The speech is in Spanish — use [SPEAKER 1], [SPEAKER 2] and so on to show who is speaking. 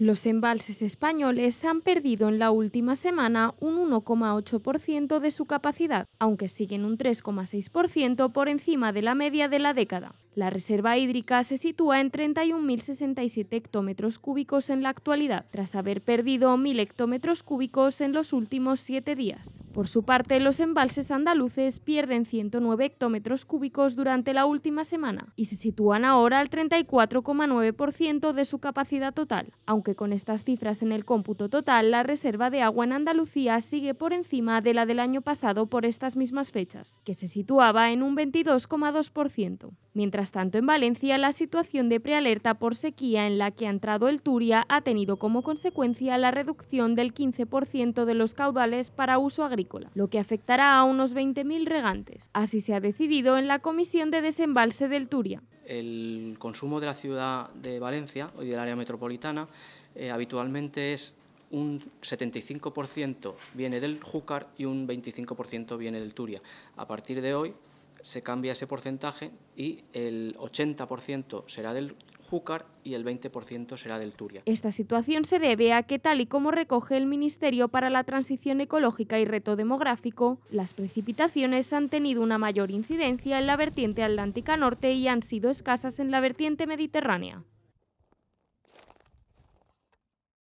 [SPEAKER 1] Los embalses españoles han perdido en la última semana un 1,8% de su capacidad, aunque siguen un 3,6% por encima de la media de la década. La reserva hídrica se sitúa en 31.067 hectómetros cúbicos en la actualidad, tras haber perdido 1.000 hectómetros cúbicos en los últimos siete días. Por su parte, los embalses andaluces pierden 109 hectómetros cúbicos durante la última semana y se sitúan ahora al 34,9% de su capacidad total, aunque con estas cifras en el cómputo total, la reserva de agua en Andalucía sigue por encima de la del año pasado por estas mismas fechas, que se situaba en un 22,2%. Mientras tanto, en Valencia, la situación de prealerta por sequía en la que ha entrado el Turia ha tenido como consecuencia la reducción del 15% de los caudales para uso agrícola lo que afectará a unos 20.000 regantes. Así se ha decidido en la Comisión de Desembalse del Turia.
[SPEAKER 2] El consumo de la ciudad de Valencia, hoy del área metropolitana, eh, habitualmente es un 75% viene del Júcar y un 25% viene del Turia. A partir de hoy se cambia ese porcentaje y el 80% será del Júcar y el 20% será del Turia.
[SPEAKER 1] Esta situación se debe a que, tal y como recoge el Ministerio para la Transición Ecológica y Reto Demográfico, las precipitaciones han tenido una mayor incidencia en la vertiente atlántica norte y han sido escasas en la vertiente mediterránea.